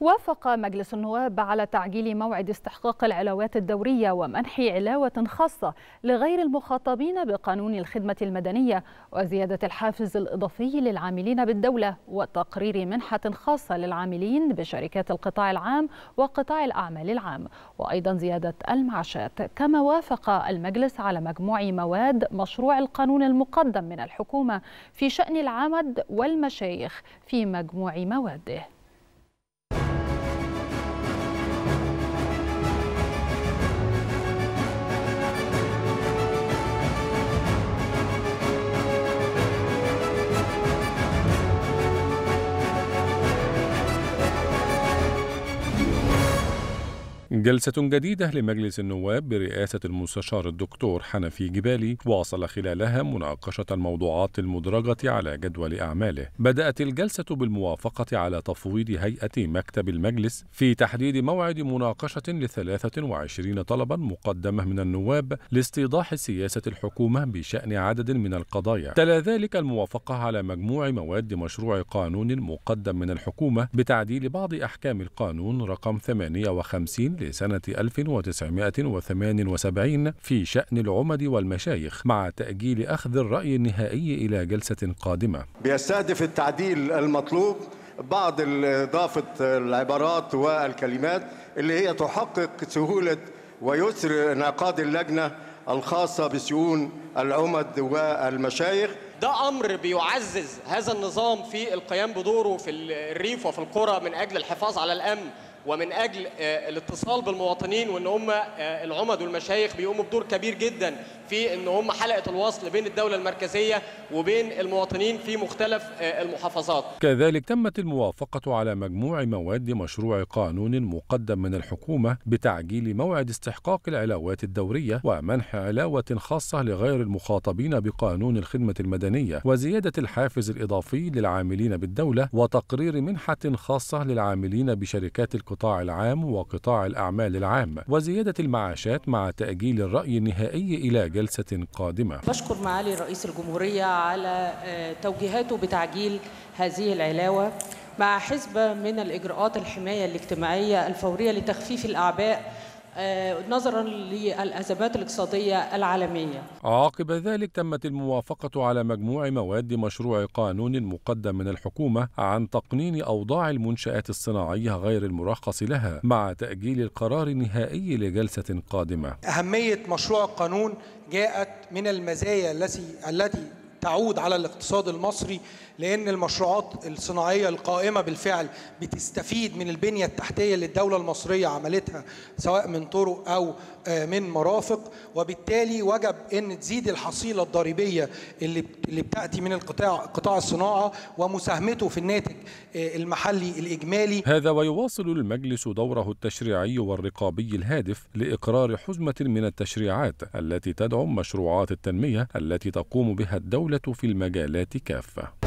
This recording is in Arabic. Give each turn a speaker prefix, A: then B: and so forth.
A: وافق مجلس النواب على تعجيل موعد استحقاق العلاوات الدورية ومنح علاوة خاصة لغير المخاطبين بقانون الخدمة المدنية وزيادة الحافز الإضافي للعاملين بالدولة وتقرير منحة خاصة للعاملين بشركات القطاع العام وقطاع الأعمال العام وأيضا زيادة المعاشات كما وافق المجلس على مجموع مواد مشروع القانون المقدم من الحكومة في شأن العمد والمشايخ في مجموع مواده
B: جلسة جديدة لمجلس النواب برئاسة المستشار الدكتور حنفي جبالي واصل خلالها مناقشة الموضوعات المدرجة على جدول أعماله. بدأت الجلسة بالموافقة على تفويض هيئة مكتب المجلس في تحديد موعد مناقشة لثلاثة 23 طلبا مقدمة من النواب لاستيضاح سياسة الحكومة بشأن عدد من القضايا. تلا ذلك الموافقة على مجموع مواد مشروع قانون مقدم من الحكومة بتعديل بعض أحكام القانون رقم 58 لسنة سنة 1978 في شأن العمد والمشايخ مع تأجيل أخذ الرأي النهائي إلى جلسة قادمة
C: بيستهدف التعديل المطلوب بعض إضافة العبارات والكلمات اللي هي تحقق سهولة ويسر انعقاد اللجنة الخاصة بشؤون العمد والمشايخ ده أمر بيعزز هذا النظام في القيام بدوره في الريف وفي القرى من أجل الحفاظ على الأمن ومن اجل آه، الاتصال بالمواطنين وان هم آه، العمد والمشايخ بيقوموا بدور كبير جدا في ان هم حلقه الوصل بين الدوله المركزيه وبين المواطنين في مختلف آه، المحافظات.
B: كذلك تمت الموافقه على مجموع مواد مشروع قانون مقدم من الحكومه بتعجيل موعد استحقاق العلاوات الدوريه ومنح علاوه خاصه لغير المخاطبين بقانون الخدمه المدنيه وزياده الحافز الاضافي للعاملين بالدوله وتقرير منحه خاصه للعاملين بشركات الكهرباء القطاع العام وقطاع الأعمال العام وزيادة المعاشات مع تأجيل الرأي النهائي إلى جلسة قادمة
D: بشكر معالي رئيس الجمهورية على آه، توجيهاته بتعجيل هذه العلاوة مع حزبة من الإجراءات الحماية الاجتماعية الفورية لتخفيف الأعباء آه، نظرا للأزمات الاقتصادية العالمية
B: عقب ذلك تمت الموافقة على مجموع مواد مشروع قانون مقدم من الحكومة عن تقنين أوضاع المنشآت الصناعية غير المرخص لها مع تأجيل القرار النهائي لجلسة قادمة
E: أهمية مشروع القانون جاءت من المزايا التي التي تعود على الاقتصاد المصري لأن المشروعات الصناعية القائمة بالفعل بتستفيد من البنية التحتية اللي الدولة المصرية عملتها سواء من طرق أو آه، من مرافق وبالتالي وجب أن تزيد الحصيلة الضريبية اللي اللي بتأتي من القطاع قطاع الصناعة ومساهمته في الناتج آه، المحلي الإجمالي هذا
B: ويواصل المجلس دوره التشريعي والرقابي الهادف لإقرار حزمة من التشريعات التي تدعم مشروعات التنمية التي تقوم بها الدولة الدولة في المجالات كافة